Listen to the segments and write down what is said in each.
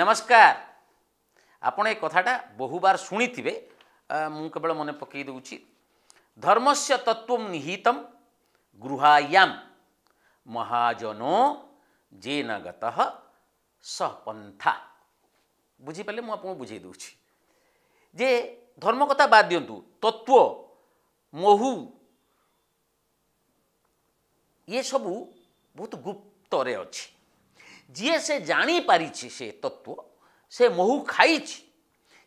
নমস্কার আপনার এই কথাটা বহুবার শুণিথিবে মু কেবল মনে পকাই দেছি ধর্মস্য তত্ত্ব নিহিতম গৃহায়াম মহাজনো যেন গত সপন্থা বুঝিপারে মু আপনার বুঝাই দেছি যে ধর্ম কথা বাদ দিও তত্ত্ব মহু ইয়ে সবু বহুত গুপ্তরে অছি ଯିଏ ସେ ଜାଣିପାରିଛି ସେ ତତ୍ତ୍ୱ ସେ ମହୁ ଖାଇଛି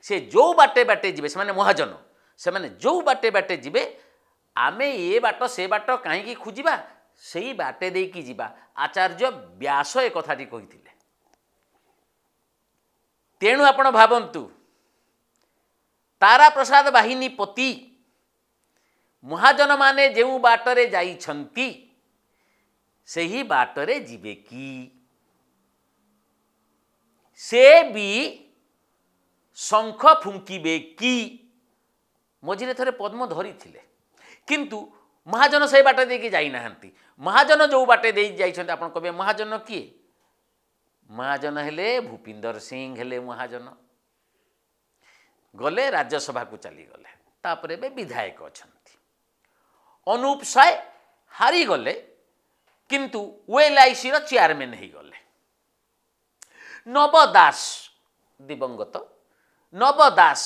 ସେ ଯେଉଁ ବାଟେ ବାଟେ ଯିବେ ସେମାନେ ମହାଜନ ସେମାନେ ଯେଉଁ ବାଟେ ବାଟେ ଯିବେ ଆମେ ଏ ବାଟ ସେ ବାଟ କାହିଁକି ଖୋଜିବା ସେଇ ବାଟେ ଦେଇକି ଯିବା ଆଚାର୍ଯ୍ୟ ବ୍ୟାସ ଏ କଥାଟି କହିଥିଲେ ତେଣୁ ଆପଣ ଭାବନ୍ତୁ ତାରାପ୍ରସାଦ ବାହିନୀପତି ମହାଜନମାନେ ଯେଉଁ ବାଟରେ ଯାଇଛନ୍ତି ସେହି ବାଟରେ ଯିବେ କି সে বি শঙ্খ ফুঙ্কিবে কি ମଝିରେ ଥରେ ପଦ୍ମ ଧରିଥିଲେ କିନ୍ତୁ ମହାଜନ ସେହି ବାଟ ଦେଇକି ଯାଇନାହାନ୍ତି ମହାଜନ ଯେଉଁ ବାଟ ଦେଇ ଯାଇଛନ୍ତି ଆପଣ କହିବେ ମହାଜନ କିଏ ମହାଜନ ହେଲେ ଭୂପିନ୍ଦର ସିଂ ହେଲେ ମହାଜନ ଗଲେ ରାଜ୍ୟସଭାକୁ ଚାଲିଗଲେ ତାପରେ ଏବେ ବିଧାୟକ ଅଛନ୍ତି ଅନୁପ ସାଏ ହାରିଗଲେ କିନ୍ତୁ ୱେଲ୍ ଆଇସିର ଚେୟାରମ୍ୟାନ୍ ହୋଇଗଲେ নবদাস দিবঙ্গত নবদাস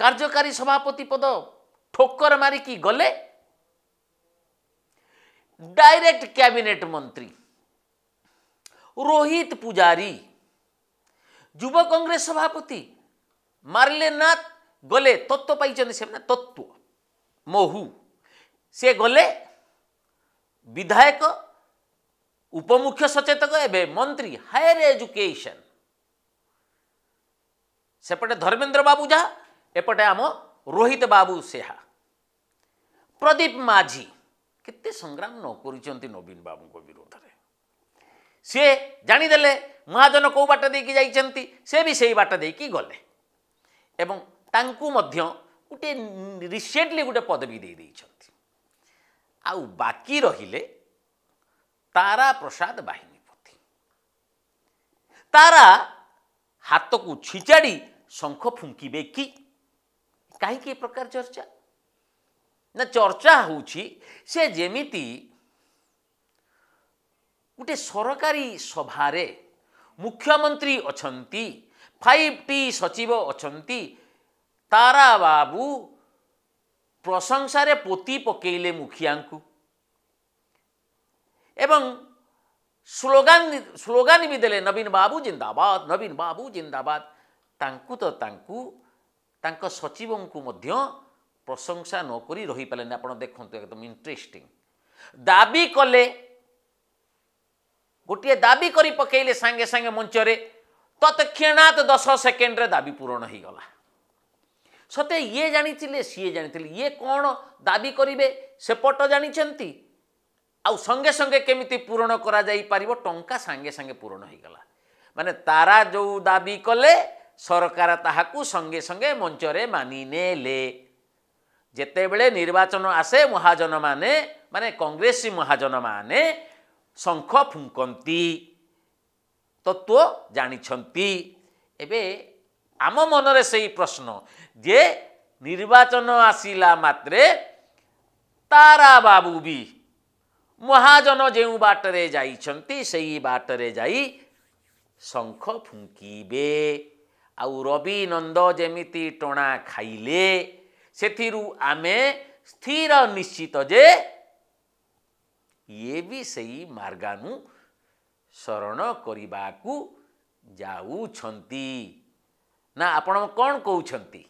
কার্যকারী সভাপতি পদ ঠোকর মারি কি গলে ডাইরেক্ট ক্যাবিনেট মন্ত্রী রোহিত পূজারি যুব কংগ্রেস সভাপতি মারলে নাথ গলে তত্ত্ব পাইছেন সে মানে তত্ত্ব মহু সে গলে বিধায়ক उपमुख्य सचेतक एवं मंत्री हायर एजुकेशन सेपटे धर्मेन्द्र बाबू जहा एपटे आम रोहित बाबू सेहा प्रदीप माझी କେତେ ସଂଗ୍ରାମ ନ କରିଛନ୍ତି ନବୀନ ବାବୁଙ୍କ ବିରୋଧରେ ସିଏ ଜାଣିଦେଲେ ମହାଜନ କେଉଁ ବାଟ ଦେଇକି ଯାଇଛନ୍ତି ସେ ବି ସେଇ ବାଟ ଦେଇକି ଗଲେ ଏବଂ ତାଙ୍କୁ ମଧ୍ୟ ଗୋଟିଏ ରିସେଣ୍ଟଲି ଗୋଟେ ପଦବୀ ଦେଇ ଦେଇଛନ୍ତି ଆଉ ବାକି ରହିଲେ ତାରା ପ୍ରସାଦ ବାହିନୀପତି ତାରା ହାତକୁ ଛିଚାଡ଼ି ଶଙ୍ଖ ଫୁଙ୍କିବେ କି କାହିଁକି ଏ ପ୍ରକାର ଚର୍ଚ୍ଚା ନା ଚର୍ଚ୍ଚା ହେଉଛି ସେ ଯେମିତି ଗୋଟେ ସରକାରୀ ସଭାରେ ମୁଖ୍ୟମନ୍ତ୍ରୀ ଅଛନ୍ତି ଫାଇଭ୍ ଟି ସଚିବ ଅଛନ୍ତି ତାରା ବାବୁ ପ୍ରଶଂସାରେ ପୋତି ପକେଇଲେ ମୁଖିଆଙ୍କୁ ଏବଂ ସ୍ଲୋଗାନ ସ୍ଲୋଗାନ ବି ଦେଲେ ନବୀନ ବାବୁ ଜିନ୍ଦାବାଦ ନବୀନ ବାବୁ ଜିନ୍ଦାବାଦ ତାଙ୍କୁ ତ ତାଙ୍କୁ ତାଙ୍କ ସଚିବଙ୍କୁ ମଧ୍ୟ ପ୍ରଶଂସା ନକରି ରହିପାରିଲେନି ଆପଣ ଦେଖନ୍ତୁ ଏକଦମ ଇଣ୍ଟରେଷ୍ଟିଂ ଦାବି କଲେ ଗୋଟିଏ ଦାବି କରି ପକେଇଲେ ସାଙ୍ଗେ ସାଙ୍ଗେ ମଞ୍ଚରେ ତତ୍କ୍ଷଣାତ୍ ଦଶ ସେକେଣ୍ଡରେ ଦାବି ପୂରଣ ହୋଇଗଲା ସତେ ଇଏ ଜାଣିଥିଲେ ସିଏ ଜାଣିଥିଲେ ଇଏ କ'ଣ ଦାବି କରିବେ ସେପଟ ଜାଣିଛନ୍ତି ଆଉ ସଙ୍ଗେ ସଙ୍ଗେ କେମିତି ପୂରଣ କରାଯାଇପାରିବ ଟଙ୍କା ସାଙ୍ଗେ ସାଙ୍ଗେ ପୂରଣ ହୋଇଗଲା ମାନେ ତାରା ଯେଉଁ ଦାବି କଲେ ସରକାର ତାହାକୁ ସଙ୍ଗେ ସଙ୍ଗେ ମଞ୍ଚରେ ମାନି ନେଲେ ଯେତେବେଳେ ନିର୍ବାଚନ ଆସେ ମହାଜନମାନେ ମାନେ କଂଗ୍ରେସୀ ମହାଜନମାନେ ଶଙ୍ଖ ଫୁଙ୍କନ୍ତି ତତ୍ଵ ଜାଣିଛନ୍ତି ଏବେ ଆମ ମନରେ ସେଇ ପ୍ରଶ୍ନ ଯେ ନିର୍ବାଚନ ଆସିଲା ମାତ୍ରେ ତାରା ବାବୁ ବି ମହାଜନ ଯେଉଁ ବାଟରେ ଯାଇଛନ୍ତି ସେଇ ବାଟରେ ଯାଇ ଶଙ୍ଖ ଫୁଙ୍କିବେ ଆଉ ରବି ନନ୍ଦ ଯେମିତି ଟଣା ଖାଇଲେ ସେଥିରୁ ଆମେ ସ୍ଥିର ନିଶ୍ଚିତ ଯେ ଇଏ ବି ସେଇ ମାର୍ଗାନୁ ଶରଣ କରିବାକୁ ଯାଉଛନ୍ତି ନା ଆପଣ କ'ଣ କହୁଛନ୍ତି